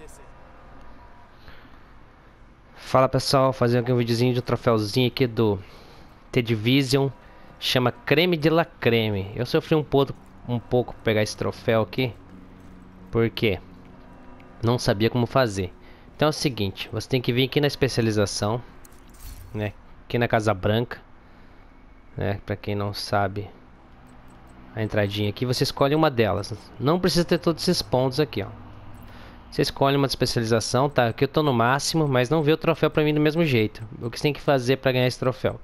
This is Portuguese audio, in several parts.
descer. Fala pessoal, fazendo aqui um videozinho de um troféuzinho aqui do The Division. Chama Creme de la Creme. Eu sofri um pouco, um pouco pegar esse troféu aqui. Porque não sabia como fazer. Então é o seguinte, você tem que vir aqui na especialização. Né? Aqui na Casa Branca. Né? Pra quem não sabe a entradinha aqui. Você escolhe uma delas. Não precisa ter todos esses pontos aqui, ó. Você escolhe uma especialização, tá? Aqui eu tô no máximo, mas não vê o troféu para mim do mesmo jeito. O que você tem que fazer para ganhar esse troféu?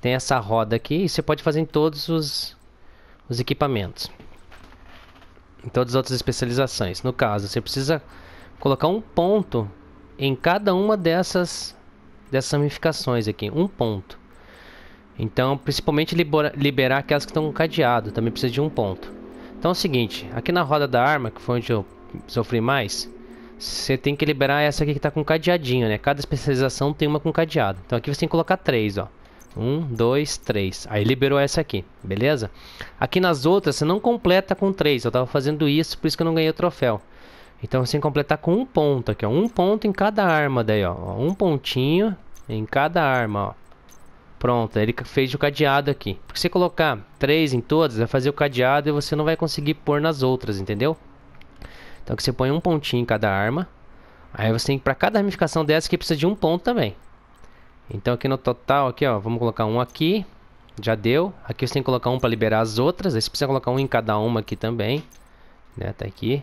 Tem essa roda aqui e você pode fazer em todos os, os equipamentos. Em todas as outras especializações. No caso, você precisa colocar um ponto em cada uma dessas, dessas ramificações aqui. Um ponto. Então, principalmente libera, liberar aquelas que estão cadeado. Também precisa de um ponto. Então é o seguinte, aqui na roda da arma, que foi onde eu sofrer mais, você tem que liberar essa aqui que está com cadeadinho, né? Cada especialização tem uma com cadeado. Então aqui você tem que colocar três, ó. Um, dois, três. Aí liberou essa aqui, beleza? Aqui nas outras você não completa com três. Eu tava fazendo isso, por isso que eu não ganhei o troféu. Então você tem que completar com um ponto aqui, ó. Um ponto em cada arma daí, ó. Um pontinho em cada arma, ó. Pronto, ele fez o cadeado aqui. Porque se colocar três em todas, vai fazer o cadeado e você não vai conseguir pôr nas outras, entendeu? Então que você põe um pontinho em cada arma. Aí você tem para cada ramificação dessa que precisa de um ponto também. Então aqui no total, aqui ó, vamos colocar um aqui. Já deu. Aqui você tem que colocar um para liberar as outras. Aí você precisa colocar um em cada uma aqui também. Né, tá aqui.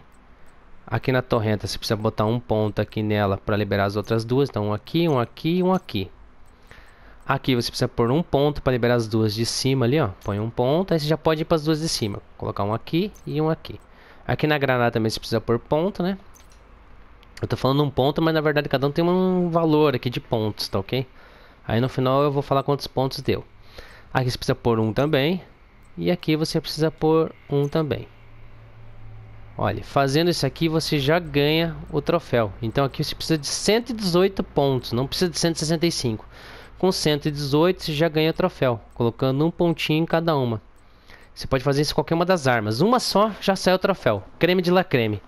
Aqui na torrenta você precisa botar um ponto aqui nela para liberar as outras duas. Então um aqui, um aqui e um aqui. Aqui você precisa pôr um ponto para liberar as duas de cima ali, ó. Põe um ponto, aí você já pode ir para as duas de cima. Colocar um aqui e um aqui. Aqui na granada também você precisa por ponto, né? Eu tô falando um ponto, mas na verdade cada um tem um valor aqui de pontos, tá ok? Aí no final eu vou falar quantos pontos deu. Aqui você precisa por um também. E aqui você precisa por um também. Olha, fazendo isso aqui você já ganha o troféu. Então aqui você precisa de 118 pontos, não precisa de 165. Com 118 você já ganha o troféu, colocando um pontinho em cada uma. Você pode fazer isso com qualquer uma das armas. Uma só já sai o troféu. Creme de la creme.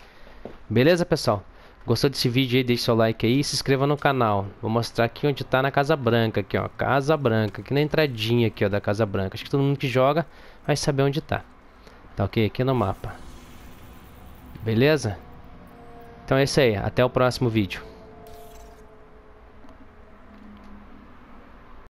Beleza, pessoal? Gostou desse vídeo aí? Deixe seu like aí e se inscreva no canal. Vou mostrar aqui onde tá na Casa Branca. Aqui, ó. Casa Branca. Aqui na entradinha aqui, ó, da Casa Branca. Acho que todo mundo que joga vai saber onde tá. Tá ok? Aqui no mapa. Beleza? Então é isso aí. Até o próximo vídeo.